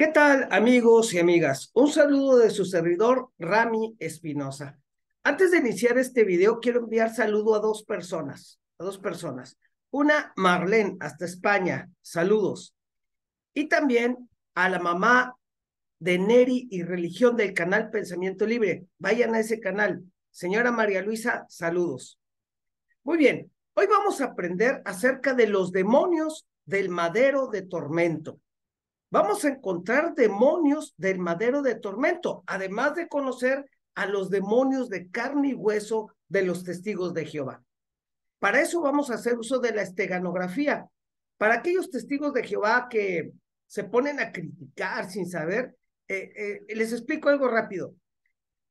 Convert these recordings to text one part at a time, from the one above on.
¿Qué tal amigos y amigas? Un saludo de su servidor Rami Espinosa. Antes de iniciar este video quiero enviar saludo a dos personas, a dos personas. Una Marlene hasta España, saludos. Y también a la mamá de Neri y Religión del canal Pensamiento Libre. Vayan a ese canal. Señora María Luisa, saludos. Muy bien, hoy vamos a aprender acerca de los demonios del madero de tormento vamos a encontrar demonios del madero de tormento, además de conocer a los demonios de carne y hueso de los testigos de Jehová. Para eso vamos a hacer uso de la esteganografía. Para aquellos testigos de Jehová que se ponen a criticar sin saber, eh, eh, les explico algo rápido.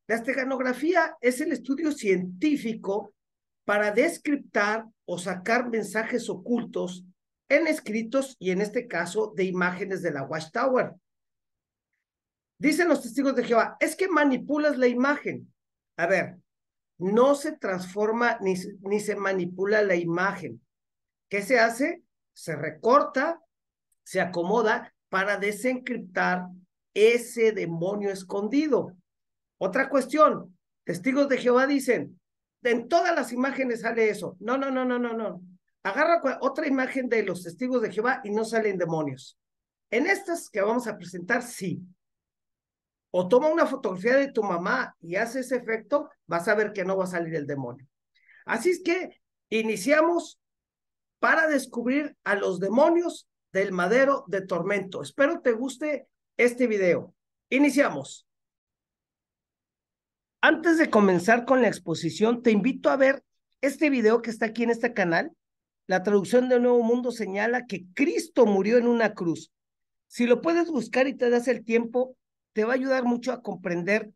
La esteganografía es el estudio científico para descriptar o sacar mensajes ocultos en escritos y en este caso de imágenes de la Watchtower. Dicen los testigos de Jehová, es que manipulas la imagen. A ver, no se transforma ni, ni se manipula la imagen. ¿Qué se hace? Se recorta, se acomoda para desencriptar ese demonio escondido. Otra cuestión, testigos de Jehová dicen, en todas las imágenes sale eso. No, no, no, no, no, no. Agarra otra imagen de los testigos de Jehová y no salen demonios. En estas que vamos a presentar, sí. O toma una fotografía de tu mamá y hace ese efecto, vas a ver que no va a salir el demonio. Así es que iniciamos para descubrir a los demonios del madero de tormento. Espero te guste este video. Iniciamos. Antes de comenzar con la exposición, te invito a ver este video que está aquí en este canal la traducción del Nuevo Mundo señala que Cristo murió en una cruz. Si lo puedes buscar y te das el tiempo, te va a ayudar mucho a comprender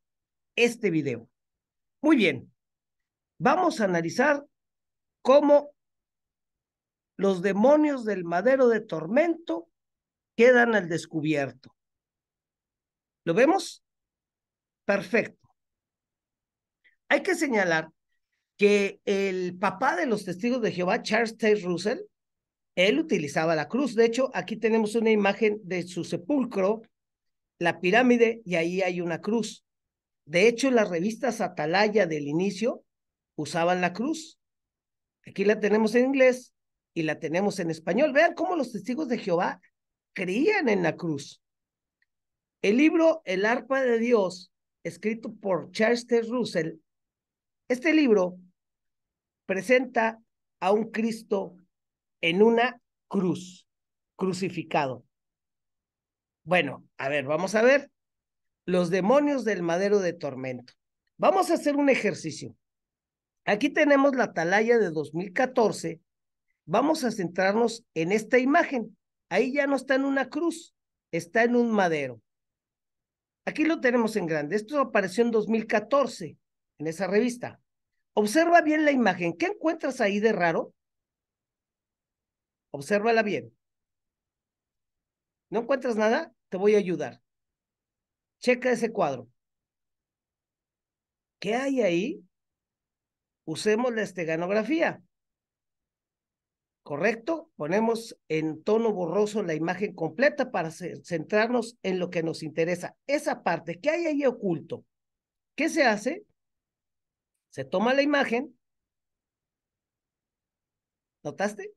este video. Muy bien, vamos a analizar cómo los demonios del madero de tormento quedan al descubierto. ¿Lo vemos? Perfecto. Hay que señalar que el papá de los testigos de Jehová, Charles T. Russell, él utilizaba la cruz. De hecho, aquí tenemos una imagen de su sepulcro, la pirámide, y ahí hay una cruz. De hecho, las revistas Atalaya del inicio usaban la cruz. Aquí la tenemos en inglés y la tenemos en español. Vean cómo los testigos de Jehová creían en la cruz. El libro El arpa de Dios, escrito por Charles T. Russell, este libro presenta a un Cristo en una cruz, crucificado. Bueno, a ver, vamos a ver. Los demonios del madero de tormento. Vamos a hacer un ejercicio. Aquí tenemos la atalaya de 2014. Vamos a centrarnos en esta imagen. Ahí ya no está en una cruz, está en un madero. Aquí lo tenemos en grande. Esto apareció en 2014, en esa revista. Observa bien la imagen. ¿Qué encuentras ahí de raro? Obsérvala bien. ¿No encuentras nada? Te voy a ayudar. Checa ese cuadro. ¿Qué hay ahí? Usemos la esteganografía. ¿Correcto? Ponemos en tono borroso la imagen completa para centrarnos en lo que nos interesa. Esa parte, ¿qué hay ahí oculto? ¿Qué se hace? Se toma la imagen. ¿Notaste?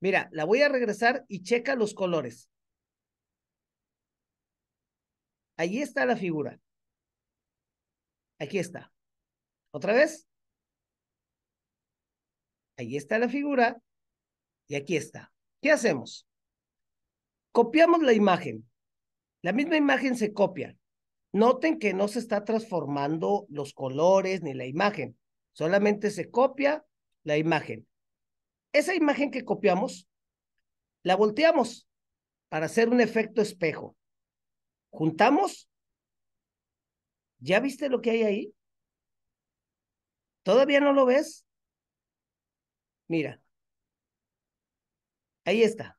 Mira, la voy a regresar y checa los colores. Allí está la figura. Aquí está. ¿Otra vez? Allí está la figura y aquí está. ¿Qué hacemos? Copiamos la imagen. La misma imagen se copia. Noten que no se está transformando los colores ni la imagen, solamente se copia la imagen. Esa imagen que copiamos, la volteamos para hacer un efecto espejo. Juntamos. ¿Ya viste lo que hay ahí? ¿Todavía no lo ves? Mira. Ahí está.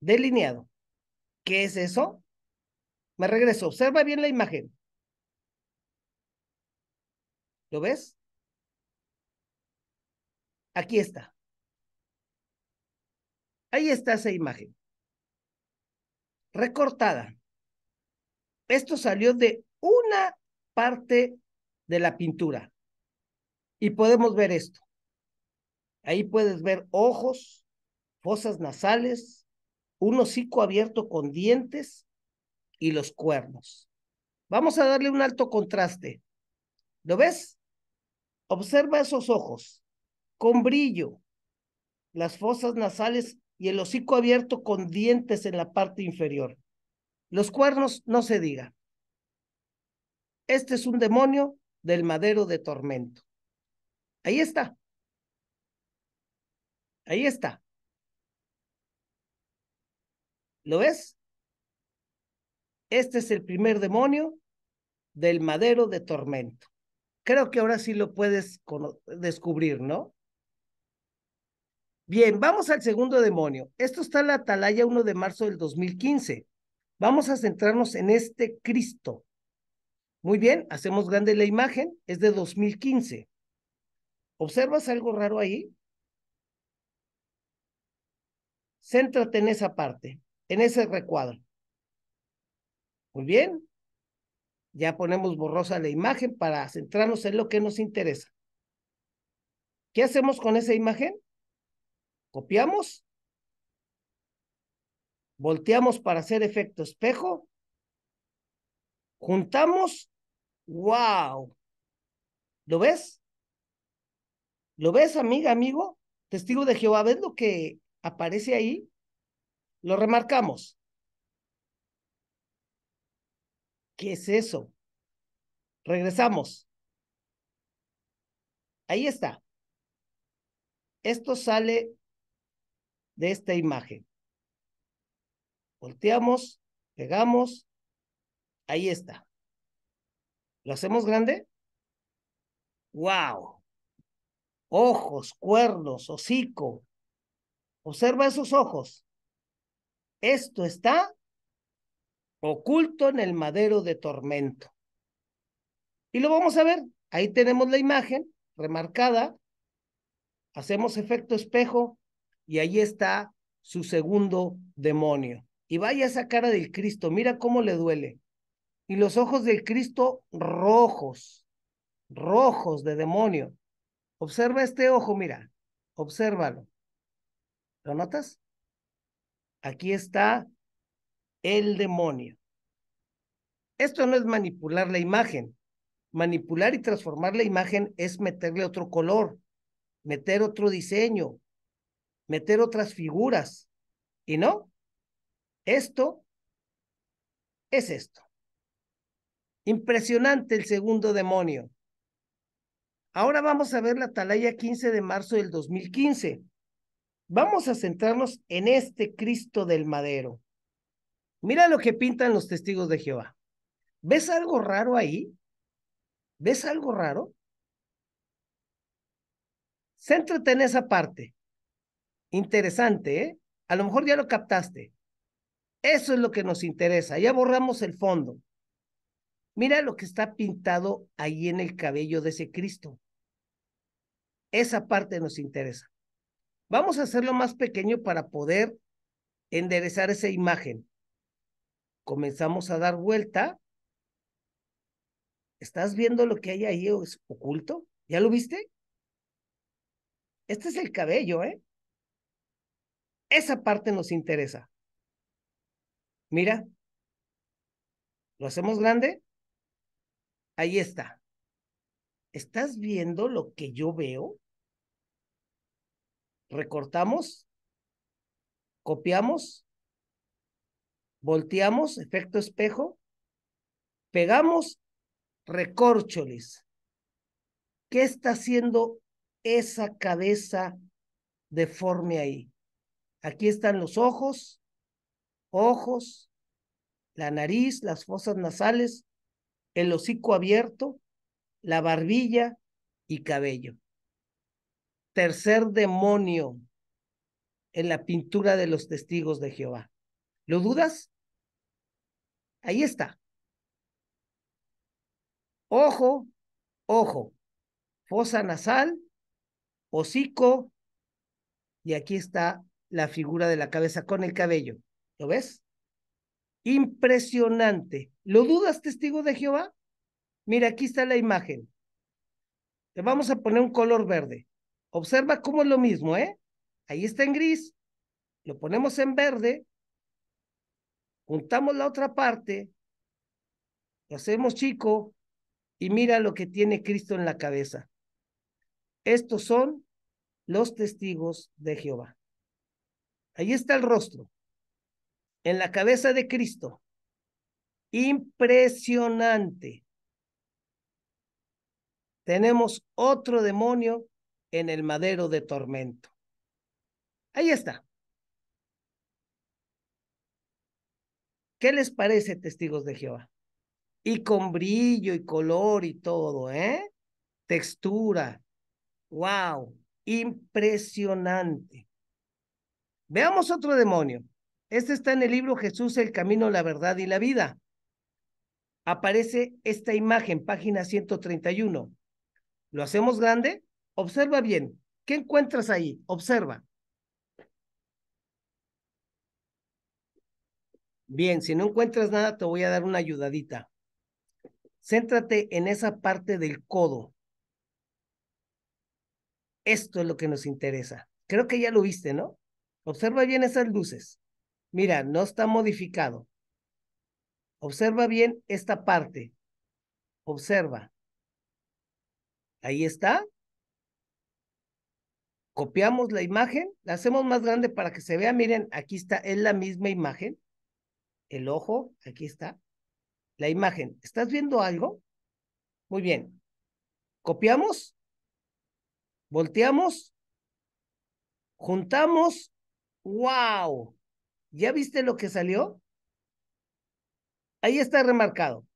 Delineado. ¿Qué es eso? Me regreso. Observa bien la imagen. ¿Lo ves? Aquí está. Ahí está esa imagen. Recortada. Esto salió de una parte de la pintura. Y podemos ver esto. Ahí puedes ver ojos, fosas nasales, un hocico abierto con dientes y los cuernos. Vamos a darle un alto contraste. ¿Lo ves? Observa esos ojos con brillo, las fosas nasales y el hocico abierto con dientes en la parte inferior. Los cuernos no se diga. Este es un demonio del madero de tormento. Ahí está. Ahí está. ¿Lo ves? Este es el primer demonio del madero de tormento. Creo que ahora sí lo puedes descubrir, ¿no? Bien, vamos al segundo demonio. Esto está en la atalaya 1 de marzo del 2015. Vamos a centrarnos en este Cristo. Muy bien, hacemos grande la imagen, es de 2015. ¿Observas algo raro ahí? Céntrate en esa parte, en ese recuadro. Muy bien. Ya ponemos borrosa la imagen para centrarnos en lo que nos interesa. ¿Qué hacemos con esa imagen? Copiamos. Volteamos para hacer efecto espejo. Juntamos. ¡Wow! ¿Lo ves? ¿Lo ves, amiga, amigo? Testigo de Jehová, ¿ves lo que aparece ahí? Lo remarcamos. ¿Qué es eso? Regresamos. Ahí está. Esto sale de esta imagen. Volteamos, pegamos. Ahí está. ¿Lo hacemos grande? ¡Wow! Ojos, cuernos, hocico. Observa esos ojos. Esto está oculto en el madero de tormento. Y lo vamos a ver. Ahí tenemos la imagen remarcada. Hacemos efecto espejo y ahí está su segundo demonio. Y vaya esa cara del Cristo, mira cómo le duele. Y los ojos del Cristo rojos, rojos de demonio. Observa este ojo, mira, obsérvalo. ¿Lo notas? Aquí está el demonio. Esto no es manipular la imagen. Manipular y transformar la imagen es meterle otro color, meter otro diseño, meter otras figuras. ¿Y no? Esto es esto. Impresionante el segundo demonio. Ahora vamos a ver la atalaya 15 de marzo del 2015. Vamos a centrarnos en este Cristo del Madero. Mira lo que pintan los testigos de Jehová. ¿Ves algo raro ahí? ¿Ves algo raro? Céntrate en esa parte. Interesante, ¿eh? A lo mejor ya lo captaste. Eso es lo que nos interesa. Ya borramos el fondo. Mira lo que está pintado ahí en el cabello de ese Cristo. Esa parte nos interesa. Vamos a hacerlo más pequeño para poder enderezar esa imagen comenzamos a dar vuelta. ¿Estás viendo lo que hay ahí es oculto? ¿Ya lo viste? Este es el cabello, ¿eh? Esa parte nos interesa. Mira, lo hacemos grande. Ahí está. ¿Estás viendo lo que yo veo? Recortamos, copiamos volteamos, efecto espejo, pegamos recórcholes. ¿Qué está haciendo esa cabeza deforme ahí? Aquí están los ojos, ojos, la nariz, las fosas nasales, el hocico abierto, la barbilla y cabello. Tercer demonio en la pintura de los testigos de Jehová. ¿Lo dudas? Ahí está. Ojo, ojo, fosa nasal, hocico, y aquí está la figura de la cabeza con el cabello. ¿Lo ves? Impresionante. ¿Lo dudas, testigo de Jehová? Mira, aquí está la imagen. Le vamos a poner un color verde. Observa cómo es lo mismo, ¿eh? Ahí está en gris. Lo ponemos en verde Juntamos la otra parte, lo hacemos chico y mira lo que tiene Cristo en la cabeza. Estos son los testigos de Jehová. Ahí está el rostro, en la cabeza de Cristo. Impresionante. Tenemos otro demonio en el madero de tormento. Ahí está. ¿Qué les parece, testigos de Jehová? Y con brillo y color y todo, ¿eh? Textura. ¡Wow! Impresionante. Veamos otro demonio. Este está en el libro Jesús, el camino, la verdad y la vida. Aparece esta imagen, página 131. ¿Lo hacemos grande? Observa bien. ¿Qué encuentras ahí? Observa. Bien, si no encuentras nada, te voy a dar una ayudadita. Céntrate en esa parte del codo. Esto es lo que nos interesa. Creo que ya lo viste, ¿no? Observa bien esas luces. Mira, no está modificado. Observa bien esta parte. Observa. Ahí está. Copiamos la imagen, la hacemos más grande para que se vea. Miren, aquí está, es la misma imagen el ojo, aquí está, la imagen. ¿Estás viendo algo? Muy bien. Copiamos, volteamos, juntamos. ¡Wow! ¿Ya viste lo que salió? Ahí está remarcado.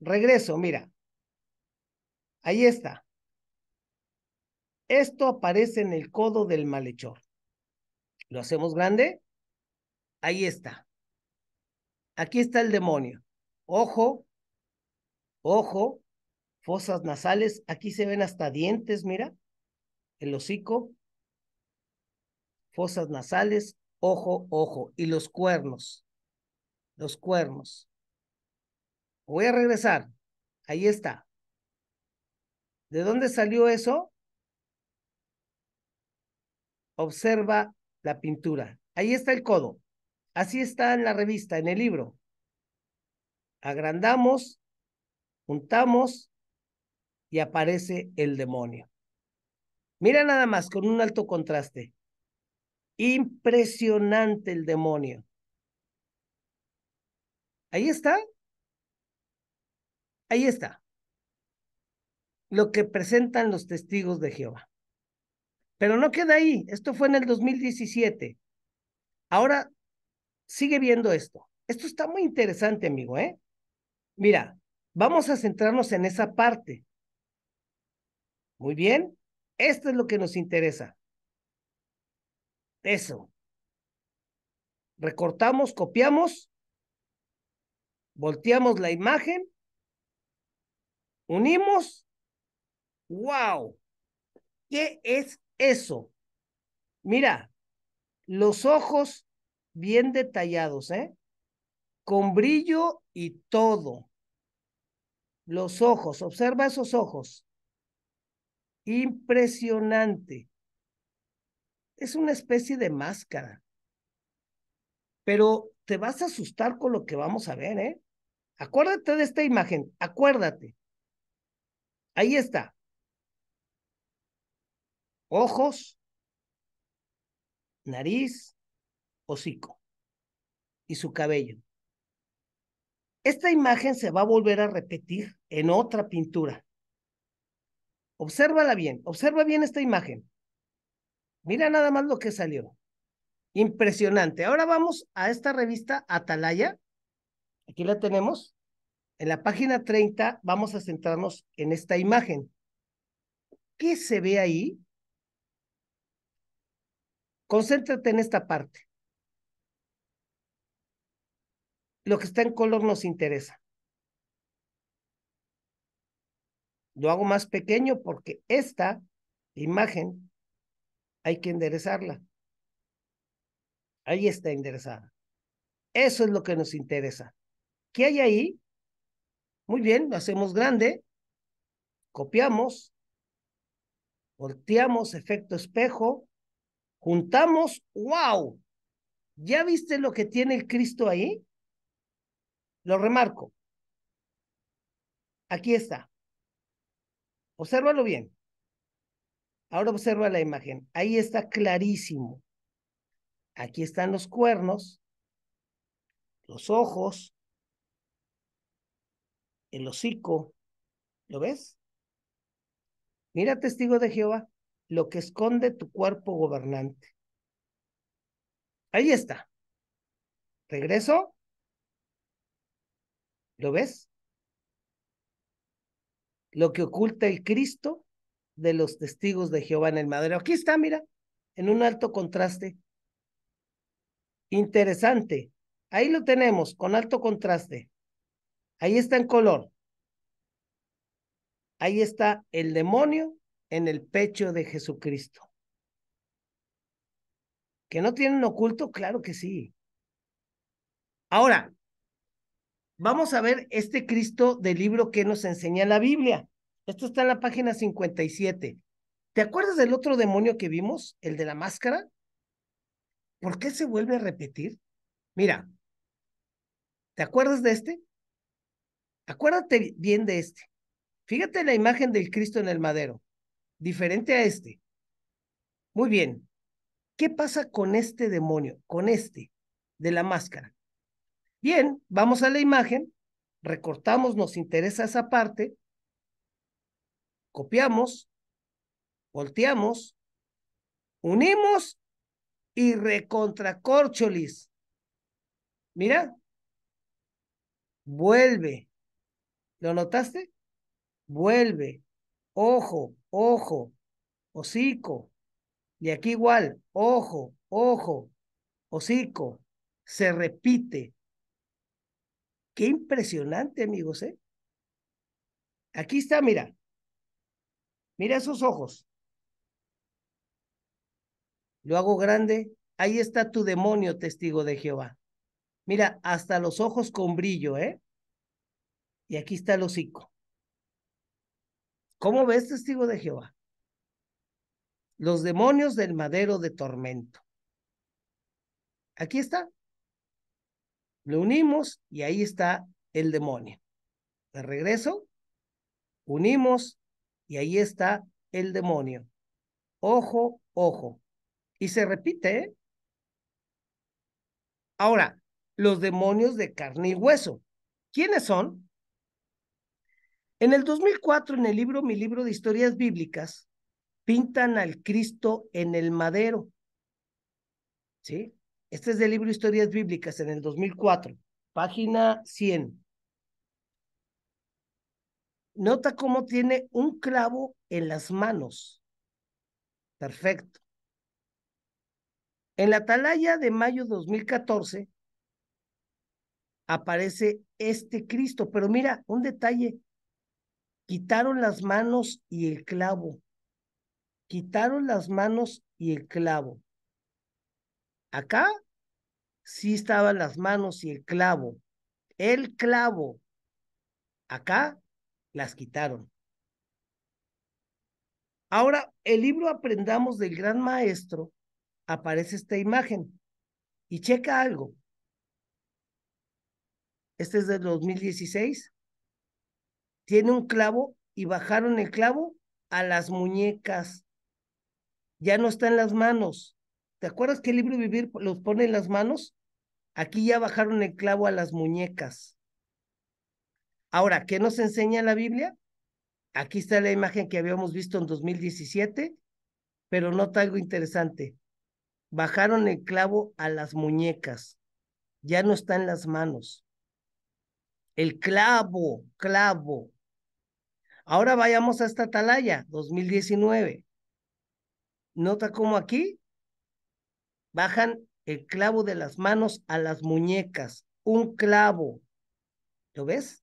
Regreso, mira. Ahí está. Esto aparece en el codo del malhechor. Lo hacemos grande. Ahí está. Aquí está el demonio. Ojo, ojo, fosas nasales. Aquí se ven hasta dientes, mira, el hocico, fosas nasales, ojo, ojo, y los cuernos, los cuernos. Voy a regresar. Ahí está. ¿De dónde salió eso? Observa la pintura. Ahí está el codo. Así está en la revista, en el libro. Agrandamos, juntamos y aparece el demonio. Mira nada más con un alto contraste. Impresionante el demonio. Ahí está. Ahí está. Lo que presentan los testigos de Jehová. Pero no queda ahí. Esto fue en el 2017. Ahora sigue viendo esto. Esto está muy interesante, amigo, ¿eh? Mira, vamos a centrarnos en esa parte. Muy bien, esto es lo que nos interesa. Eso. Recortamos, copiamos, volteamos la imagen, unimos. ¡Wow! ¿Qué es eso? Mira, los ojos bien detallados, ¿eh? Con brillo y todo. Los ojos, observa esos ojos. Impresionante. Es una especie de máscara. Pero te vas a asustar con lo que vamos a ver, ¿eh? Acuérdate de esta imagen, acuérdate. Ahí está. Ojos, nariz, hocico y su cabello. Esta imagen se va a volver a repetir en otra pintura. Obsérvala bien, observa bien esta imagen. Mira nada más lo que salió. Impresionante. Ahora vamos a esta revista Atalaya. Aquí la tenemos. En la página 30 vamos a centrarnos en esta imagen. ¿Qué se ve ahí? Concéntrate en esta parte. lo que está en color nos interesa. Lo hago más pequeño porque esta imagen hay que enderezarla. Ahí está enderezada. Eso es lo que nos interesa. ¿Qué hay ahí? Muy bien, lo hacemos grande, copiamos, volteamos efecto espejo, juntamos, wow, ¿ya viste lo que tiene el Cristo ahí? Lo remarco. Aquí está. Obsérvalo bien. Ahora observa la imagen. Ahí está clarísimo. Aquí están los cuernos, los ojos, el hocico. ¿Lo ves? Mira, testigo de Jehová, lo que esconde tu cuerpo gobernante. Ahí está. Regreso. ¿Lo ves? Lo que oculta el Cristo de los testigos de Jehová en el madero. Aquí está, mira, en un alto contraste. Interesante. Ahí lo tenemos, con alto contraste. Ahí está en color. Ahí está el demonio en el pecho de Jesucristo. ¿Que no tienen oculto? Claro que sí. Ahora, Vamos a ver este Cristo del libro que nos enseña la Biblia. Esto está en la página 57. ¿Te acuerdas del otro demonio que vimos, el de la máscara? ¿Por qué se vuelve a repetir? Mira, ¿te acuerdas de este? Acuérdate bien de este. Fíjate la imagen del Cristo en el madero, diferente a este. Muy bien. ¿Qué pasa con este demonio, con este de la máscara? Bien, vamos a la imagen, recortamos, nos interesa esa parte, copiamos, volteamos, unimos y recontracorcholis. Mira, vuelve. ¿Lo notaste? Vuelve. Ojo, ojo, hocico. Y aquí igual, ojo, ojo, hocico. Se repite. Qué impresionante, amigos, ¿eh? Aquí está, mira. Mira esos ojos. Lo hago grande. Ahí está tu demonio, testigo de Jehová. Mira, hasta los ojos con brillo, ¿eh? Y aquí está el hocico. ¿Cómo ves, testigo de Jehová? Los demonios del madero de tormento. Aquí está. Lo unimos y ahí está el demonio. De regreso, unimos y ahí está el demonio. Ojo, ojo. Y se repite. ¿eh? Ahora, los demonios de carne y hueso. ¿Quiénes son? En el 2004, en el libro Mi libro de historias bíblicas, pintan al Cristo en el madero. ¿Sí? Este es del libro Historias Bíblicas en el 2004, página 100. Nota cómo tiene un clavo en las manos. Perfecto. En la atalaya de mayo 2014 aparece este Cristo, pero mira, un detalle. Quitaron las manos y el clavo. Quitaron las manos y el clavo. Acá sí estaban las manos y el clavo. El clavo. Acá las quitaron. Ahora, el libro Aprendamos del Gran Maestro aparece esta imagen. Y checa algo. Este es del 2016. Tiene un clavo y bajaron el clavo a las muñecas. Ya no está en las manos, ¿Te acuerdas que el libro Vivir los pone en las manos? Aquí ya bajaron el clavo a las muñecas. Ahora, ¿qué nos enseña la Biblia? Aquí está la imagen que habíamos visto en 2017, pero nota algo interesante. Bajaron el clavo a las muñecas. Ya no está en las manos. El clavo, clavo. Ahora vayamos a esta atalaya, 2019. Nota cómo aquí bajan el clavo de las manos a las muñecas, un clavo. ¿Lo ves?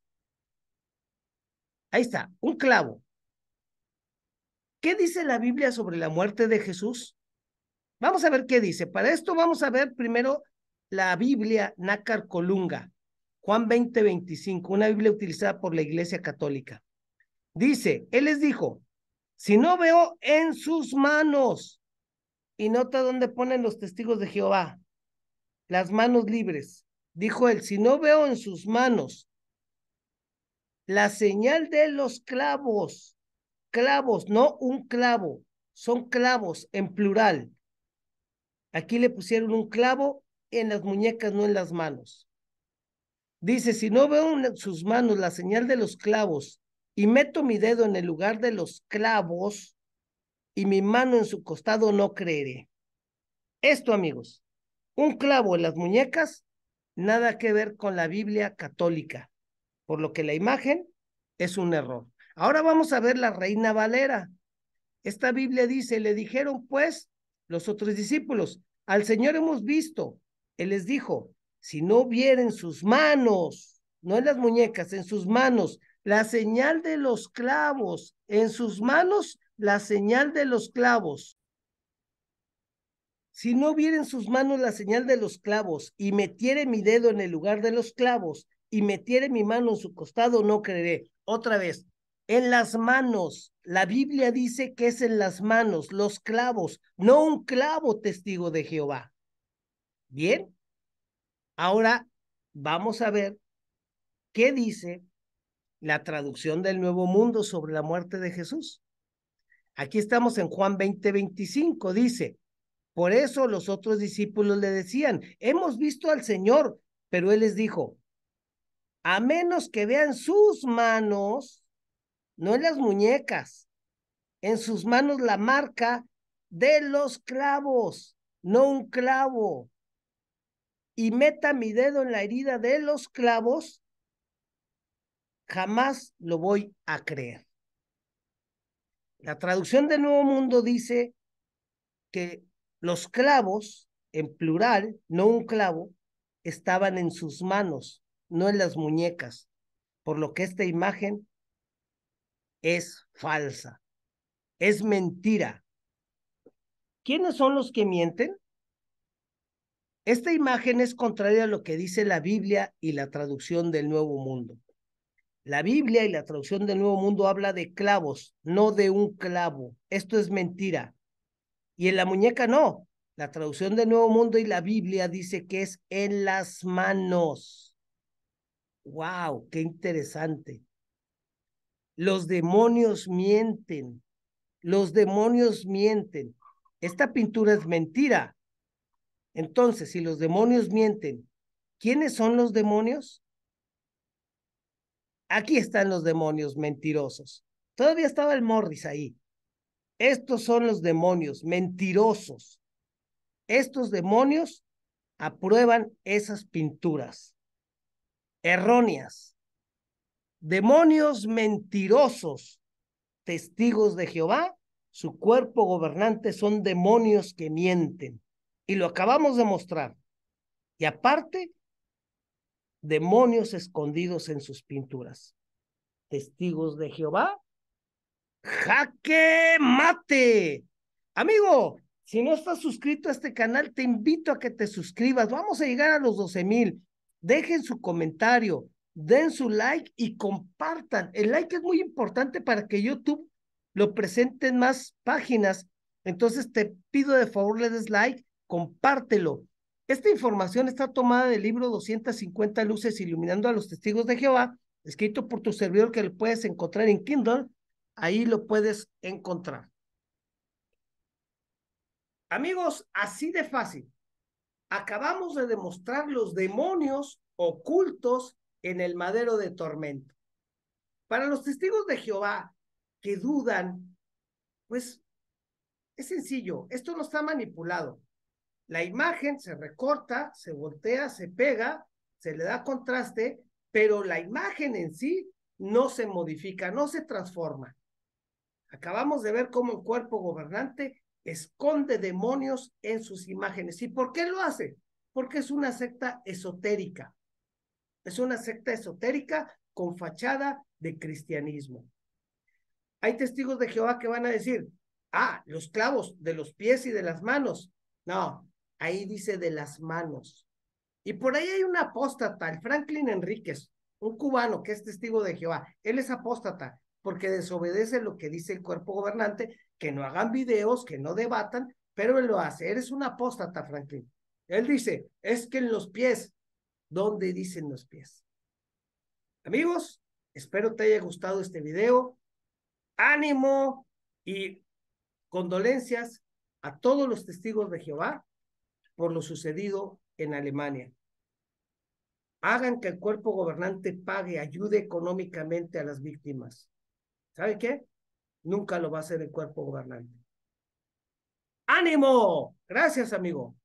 Ahí está, un clavo. ¿Qué dice la Biblia sobre la muerte de Jesús? Vamos a ver qué dice. Para esto vamos a ver primero la Biblia Nácar Colunga, Juan 20, 25, una Biblia utilizada por la Iglesia Católica. Dice, Él les dijo, si no veo en sus manos y nota dónde ponen los testigos de Jehová, las manos libres. Dijo él, si no veo en sus manos la señal de los clavos, clavos, no un clavo, son clavos en plural. Aquí le pusieron un clavo en las muñecas, no en las manos. Dice, si no veo en sus manos la señal de los clavos y meto mi dedo en el lugar de los clavos, y mi mano en su costado no creeré. Esto, amigos, un clavo en las muñecas, nada que ver con la Biblia católica, por lo que la imagen es un error. Ahora vamos a ver la Reina Valera. Esta Biblia dice, le dijeron pues los otros discípulos, al Señor hemos visto. Él les dijo, si no vieren sus manos, no en las muñecas, en sus manos, la señal de los clavos en sus manos, la señal de los clavos. Si no viera en sus manos la señal de los clavos y metiere mi dedo en el lugar de los clavos y metiere mi mano en su costado, no creeré. Otra vez, en las manos. La Biblia dice que es en las manos, los clavos, no un clavo testigo de Jehová. Bien, ahora vamos a ver qué dice la traducción del Nuevo Mundo sobre la muerte de Jesús. Aquí estamos en Juan 20, 25, dice, por eso los otros discípulos le decían, hemos visto al Señor, pero él les dijo, a menos que vean sus manos, no en las muñecas, en sus manos la marca de los clavos, no un clavo, y meta mi dedo en la herida de los clavos, jamás lo voy a creer. La traducción del Nuevo Mundo dice que los clavos, en plural, no un clavo, estaban en sus manos, no en las muñecas, por lo que esta imagen es falsa, es mentira. ¿Quiénes son los que mienten? Esta imagen es contraria a lo que dice la Biblia y la traducción del Nuevo Mundo. La Biblia y la traducción del Nuevo Mundo habla de clavos, no de un clavo. Esto es mentira. Y en la muñeca no. La traducción del Nuevo Mundo y la Biblia dice que es en las manos. ¡Wow! ¡Qué interesante! Los demonios mienten. Los demonios mienten. Esta pintura es mentira. Entonces, si los demonios mienten, ¿quiénes son los demonios? Aquí están los demonios mentirosos. Todavía estaba el Morris ahí. Estos son los demonios mentirosos. Estos demonios aprueban esas pinturas erróneas. Demonios mentirosos, testigos de Jehová, su cuerpo gobernante son demonios que mienten. Y lo acabamos de mostrar. Y aparte, demonios escondidos en sus pinturas. Testigos de Jehová, jaque mate. Amigo, si no estás suscrito a este canal, te invito a que te suscribas. Vamos a llegar a los 12 mil. Dejen su comentario, den su like y compartan. El like es muy importante para que YouTube lo presente en más páginas. Entonces te pido de favor le des like, compártelo. Esta información está tomada del libro 250 luces iluminando a los testigos de Jehová, escrito por tu servidor que lo puedes encontrar en Kindle. Ahí lo puedes encontrar. Amigos, así de fácil. Acabamos de demostrar los demonios ocultos en el madero de tormento. Para los testigos de Jehová que dudan, pues es sencillo, esto no está manipulado. La imagen se recorta, se voltea, se pega, se le da contraste, pero la imagen en sí no se modifica, no se transforma. Acabamos de ver cómo el cuerpo gobernante esconde demonios en sus imágenes. ¿Y por qué lo hace? Porque es una secta esotérica. Es una secta esotérica con fachada de cristianismo. Hay testigos de Jehová que van a decir, ah, los clavos de los pies y de las manos. No, Ahí dice de las manos. Y por ahí hay un apóstata, el Franklin Enríquez, un cubano que es testigo de Jehová. Él es apóstata porque desobedece lo que dice el cuerpo gobernante, que no hagan videos, que no debatan, pero él lo hace. es un apóstata, Franklin. Él dice, es que en los pies, ¿dónde dicen los pies? Amigos, espero te haya gustado este video. Ánimo y condolencias a todos los testigos de Jehová por lo sucedido en Alemania. Hagan que el cuerpo gobernante pague, ayude económicamente a las víctimas. ¿Sabe qué? Nunca lo va a hacer el cuerpo gobernante. ¡Ánimo! Gracias, amigo.